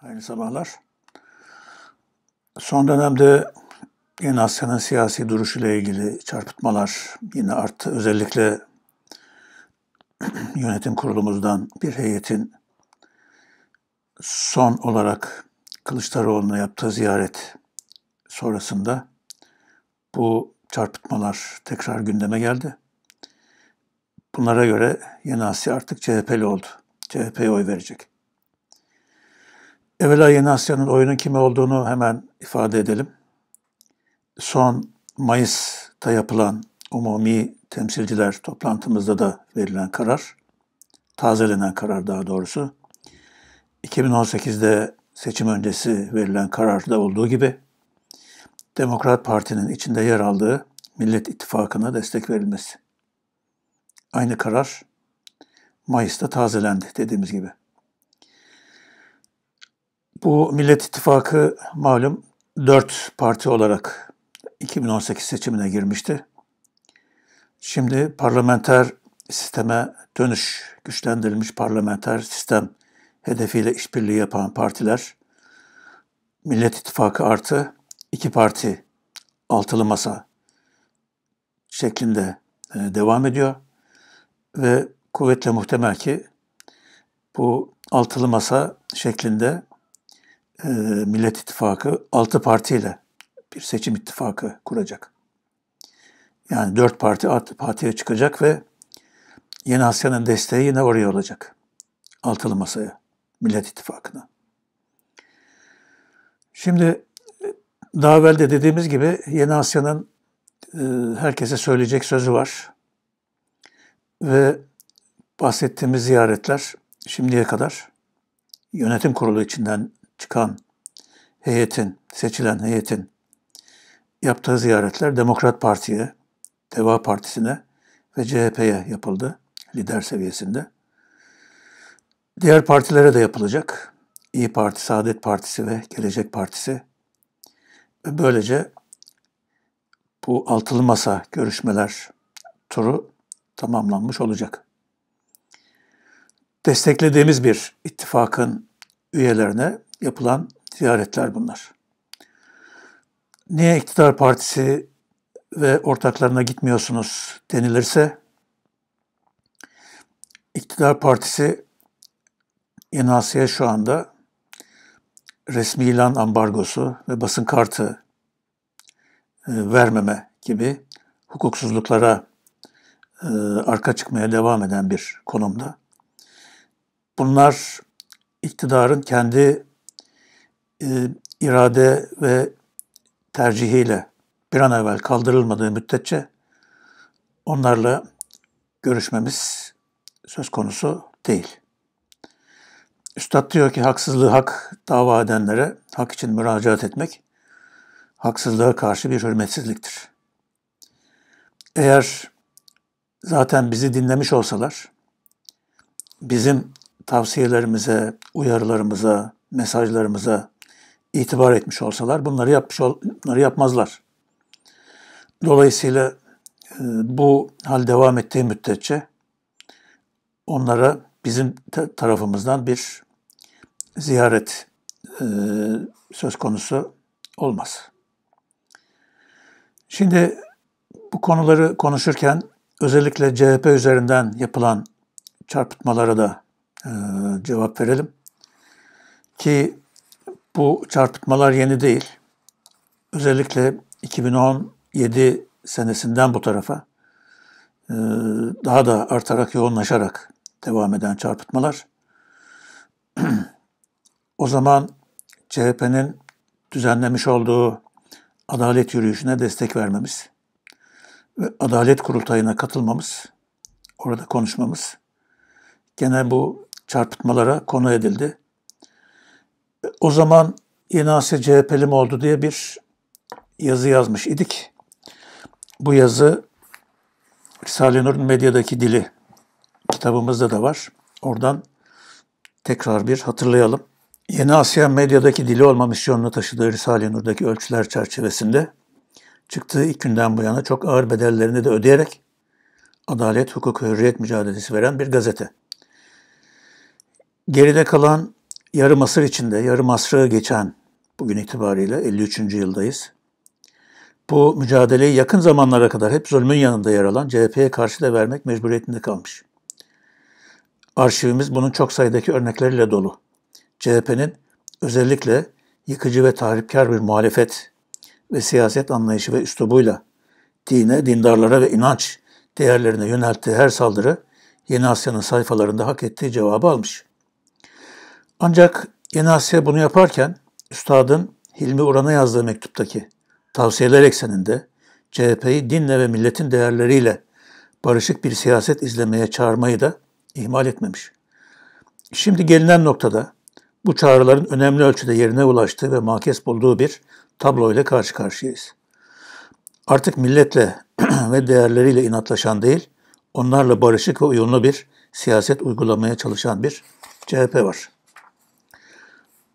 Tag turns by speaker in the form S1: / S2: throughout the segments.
S1: Hayırlı sabahlar. Son dönemde yine Asya'nın siyasi duruşuyla ilgili çarpıtmalar yine arttı. Özellikle yönetim kurulumuzdan bir heyetin son olarak Kılıçdaroğlu'na yaptığı ziyaret sonrasında bu çarpıtmalar tekrar gündeme geldi. Bunlara göre Yeni Asya artık CHP'li oldu. CHP'ye oy verecek. Evvela Yeni Asya'nın oyunun kime olduğunu hemen ifade edelim. Son Mayıs'ta yapılan umumi temsilciler toplantımızda da verilen karar, tazelenen karar daha doğrusu, 2018'de seçim öncesi verilen kararda olduğu gibi Demokrat Parti'nin içinde yer aldığı Millet İttifakı'na destek verilmesi. Aynı karar Mayıs'ta tazelendi dediğimiz gibi. Bu Millet İttifakı malum dört parti olarak 2018 seçimine girmişti. Şimdi parlamenter sisteme dönüş, güçlendirilmiş parlamenter sistem hedefiyle işbirliği yapan partiler Millet İttifakı artı iki parti altılı masa şeklinde e, devam ediyor ve kuvvetle muhtemel ki bu altılı masa şeklinde ee, Millet İttifakı 6 partiyle bir seçim ittifakı kuracak. Yani 4 parti 6 partiye çıkacak ve Yeni Asya'nın desteği yine oraya olacak. Altılı masaya, Millet İttifakı'na. Şimdi e, daha evvel de dediğimiz gibi Yeni Asya'nın e, herkese söyleyecek sözü var. Ve bahsettiğimiz ziyaretler şimdiye kadar yönetim kurulu içinden çıkan heyetin, seçilen heyetin yaptığı ziyaretler Demokrat Parti'ye, Deva Partisi'ne ve CHP'ye yapıldı lider seviyesinde. Diğer partilere de yapılacak. İyi Parti, Saadet Partisi ve Gelecek Partisi. Ve böylece bu altılı masa görüşmeler turu tamamlanmış olacak. Desteklediğimiz bir ittifakın üyelerine yapılan ziyaretler bunlar. Niye iktidar partisi ve ortaklarına gitmiyorsunuz denilirse iktidar partisi Yeni şu anda resmi ilan ambargosu ve basın kartı e, vermeme gibi hukuksuzluklara e, arka çıkmaya devam eden bir konumda. Bunlar iktidarın kendi e, irade ve tercihiyle bir an evvel kaldırılmadığı müddetçe onlarla görüşmemiz söz konusu değil. Üstad diyor ki haksızlığı hak dava edenlere hak için müracaat etmek haksızlığa karşı bir hürmetsizliktir. Eğer zaten bizi dinlemiş olsalar, bizim tavsiyelerimize, uyarılarımıza, mesajlarımıza itibar etmiş olsalar bunları yapmış ol, bunları yapmazlar. Dolayısıyla e, bu hal devam ettiği müddetçe onlara bizim tarafımızdan bir ziyaret e, söz konusu olmaz. Şimdi bu konuları konuşurken özellikle CHP üzerinden yapılan çarpıtmalara da e, cevap verelim. Ki bu çarpıtmalar yeni değil. Özellikle 2017 senesinden bu tarafa e, daha da artarak, yoğunlaşarak devam eden çarpıtmalar. o zaman CHP'nin düzenlemiş olduğu adalet yürüyüşüne destek vermemiz ve adalet kurultayına katılmamız, orada konuşmamız gene bu çarpıtmalara konu edildi o zaman yeni Asya CHP'li mi oldu diye bir yazı yazmış idik. Bu yazı Risale Nur'un medyadaki dili kitabımızda da var. Oradan tekrar bir hatırlayalım. Yeni Asya medyadaki dili olma misyonunu taşıdığı Risale Nur'daki ölçüler çerçevesinde çıktığı ilk günden bu yana çok ağır bedellerini de ödeyerek adalet, hukuk, hürriyet mücadelesi veren bir gazete. Geride kalan yarım asır içinde, yarım asrı geçen bugün itibariyle 53. yıldayız. Bu mücadeleyi yakın zamanlara kadar hep zulmün yanında yer alan CHP'ye karşı da vermek mecburiyetinde kalmış. Arşivimiz bunun çok sayıdaki örnekleriyle dolu. CHP'nin özellikle yıkıcı ve tahripkar bir muhalefet ve siyaset anlayışı ve üslubuyla dine, dindarlara ve inanç değerlerine yönelttiği her saldırı Yeni Asya'nın sayfalarında hak ettiği cevabı almış. Ancak Yeni Asya bunu yaparken üstadın Hilmi Uran'a yazdığı mektuptaki tavsiyeler ekseninde CHP'yi dinle ve milletin değerleriyle barışık bir siyaset izlemeye çağırmayı da ihmal etmemiş. Şimdi gelinen noktada bu çağrıların önemli ölçüde yerine ulaştığı ve makes bulduğu bir tablo ile karşı karşıyayız. Artık milletle ve değerleriyle inatlaşan değil, onlarla barışık ve uyumlu bir siyaset uygulamaya çalışan bir CHP var.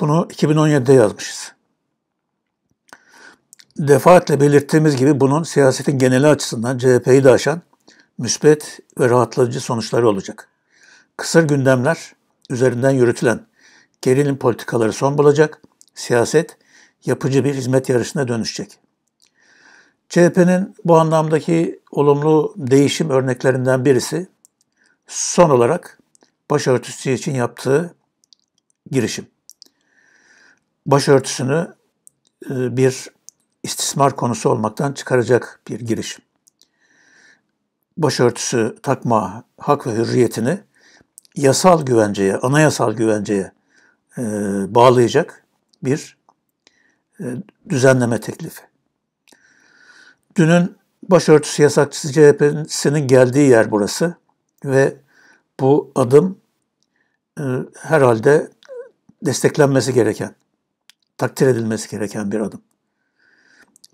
S1: Bunu 2017'de yazmışız. Defaatle belirttiğimiz gibi bunun siyasetin geneli açısından CHP'yi de aşan müspet ve rahatlatıcı sonuçları olacak. Kısır gündemler üzerinden yürütülen gerilim politikaları son bulacak, siyaset yapıcı bir hizmet yarışına dönüşecek. CHP'nin bu anlamdaki olumlu değişim örneklerinden birisi son olarak başörtüsü için yaptığı girişim başörtüsünü e, bir istismar konusu olmaktan çıkaracak bir girişim. Başörtüsü takma hak ve hürriyetini yasal güvenceye, anayasal güvenceye e, bağlayacak bir e, düzenleme teklifi. Dünün başörtüsü yasakçısı CHP'sinin geldiği yer burası ve bu adım herhalde desteklenmesi gereken takdir edilmesi gereken bir adım.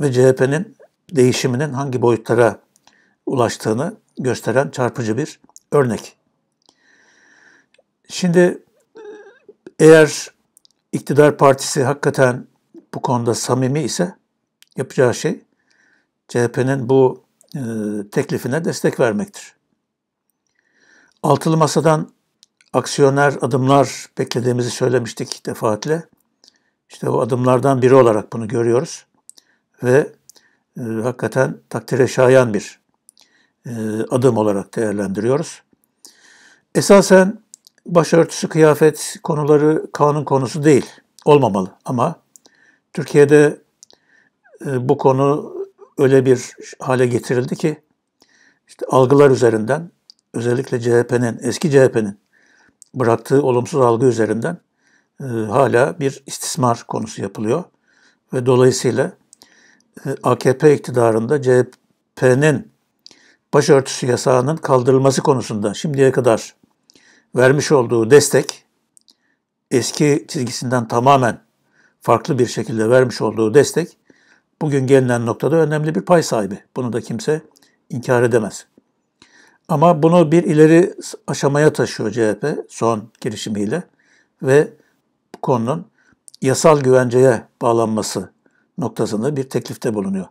S1: Ve CHP'nin değişiminin hangi boyutlara ulaştığını gösteren çarpıcı bir örnek. Şimdi eğer iktidar partisi hakikaten bu konuda samimi ise yapacağı şey CHP'nin bu e, teklifine destek vermektir. Altılı Masa'dan aksiyoner adımlar beklediğimizi söylemiştik defaatle. İşte o adımlardan biri olarak bunu görüyoruz. Ve e, hakikaten takdire şayan bir e, adım olarak değerlendiriyoruz. Esasen başörtüsü, kıyafet konuları kanun konusu değil, olmamalı ama Türkiye'de e, bu konu öyle bir hale getirildi ki işte algılar üzerinden özellikle CHP'nin, eski CHP'nin bıraktığı olumsuz algı üzerinden ee, hala bir istismar konusu yapılıyor. Ve dolayısıyla e, AKP iktidarında CHP'nin başörtüsü yasağının kaldırılması konusunda şimdiye kadar vermiş olduğu destek eski çizgisinden tamamen farklı bir şekilde vermiş olduğu destek bugün gelinen noktada önemli bir pay sahibi. Bunu da kimse inkar edemez. Ama bunu bir ileri aşamaya taşıyor CHP son girişimiyle ve bu konunun yasal güvenceye bağlanması noktasında bir teklifte bulunuyor.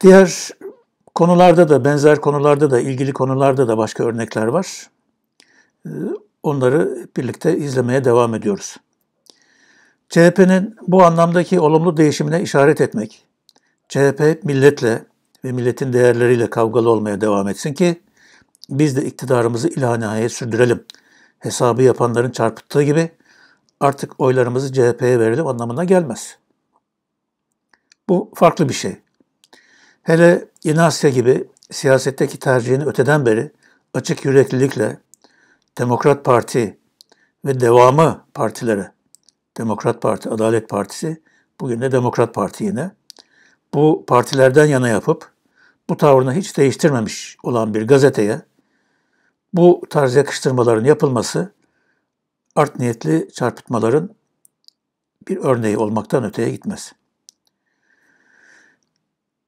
S1: Diğer konularda da benzer konularda da ilgili konularda da başka örnekler var. Ee, onları birlikte izlemeye devam ediyoruz. CHP'nin bu anlamdaki olumlu değişimine işaret etmek, CHP milletle ve milletin değerleriyle kavgalı olmaya devam etsin ki biz de iktidarımızı ilanihayet sürdürelim.'' hesabı yapanların çarpıttığı gibi artık oylarımızı CHP'ye verelim anlamına gelmez. Bu farklı bir şey. Hele Yeni Asya gibi siyasetteki tercihini öteden beri açık yüreklilikle Demokrat Parti ve devamı partilere, Demokrat Parti, Adalet Partisi, bugün de Demokrat Parti yine, bu partilerden yana yapıp bu tavrını hiç değiştirmemiş olan bir gazeteye bu tarz yakıştırmaların yapılması art niyetli çarpıtmaların bir örneği olmaktan öteye gitmez.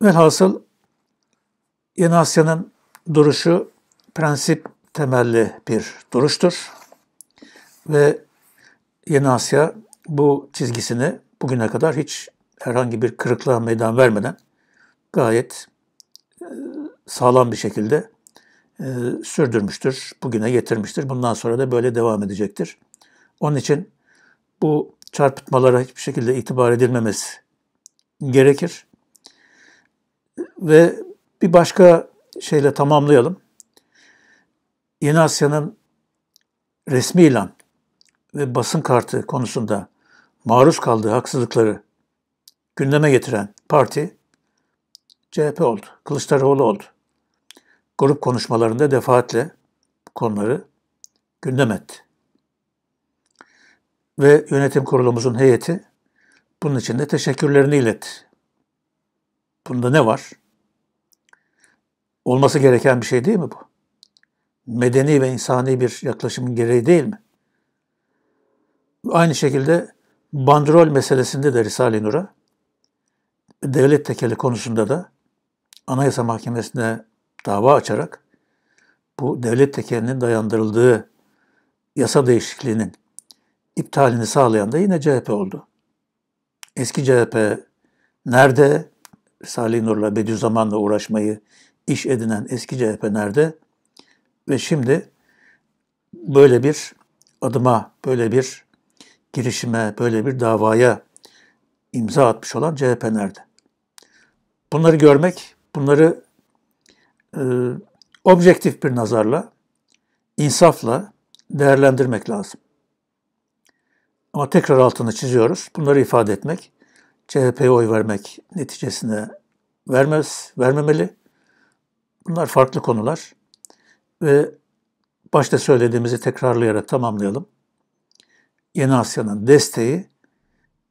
S1: Velhasıl Yeni Asya'nın duruşu prensip temelli bir duruştur. Ve Yeni Asya bu çizgisini bugüne kadar hiç herhangi bir kırıklığa meydan vermeden gayet e, sağlam bir şekilde e, sürdürmüştür, bugüne getirmiştir. Bundan sonra da böyle devam edecektir. Onun için bu çarpıtmalara hiçbir şekilde itibar edilmemesi gerekir. Ve bir başka şeyle tamamlayalım. Yeni Asya'nın resmi ilan ve basın kartı konusunda maruz kaldığı haksızlıkları gündeme getiren parti CHP oldu. Kılıçdaroğlu oldu grup konuşmalarında defaatle bu konuları gündem etti. Ve yönetim kurulumuzun heyeti bunun için de teşekkürlerini iletti. Bunda ne var? Olması gereken bir şey değil mi bu? Medeni ve insani bir yaklaşımın gereği değil mi? Aynı şekilde bandrol meselesinde de Risale-i Nur'a devlet tekeli konusunda da Anayasa Mahkemesi'ne dava açarak bu devlet tekerinin dayandırıldığı yasa değişikliğinin iptalini sağlayan da yine CHP oldu. Eski CHP nerede? Salih Nur'la Bediüzzaman'la uğraşmayı iş edinen eski CHP nerede? Ve şimdi böyle bir adıma, böyle bir girişime, böyle bir davaya imza atmış olan CHP nerede? Bunları görmek, bunları e, objektif bir nazarla, insafla değerlendirmek lazım. Ama tekrar altını çiziyoruz. Bunları ifade etmek, CHP'ye oy vermek neticesine vermez, vermemeli. Bunlar farklı konular ve başta söylediğimizi tekrarlayarak tamamlayalım. Yeni Asya'nın desteği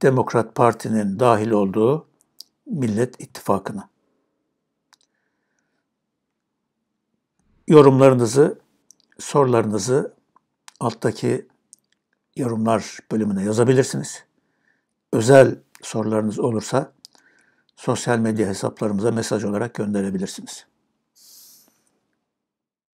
S1: Demokrat Parti'nin dahil olduğu Millet İttifakı'na. yorumlarınızı, sorularınızı alttaki yorumlar bölümüne yazabilirsiniz. Özel sorularınız olursa sosyal medya hesaplarımıza mesaj olarak gönderebilirsiniz.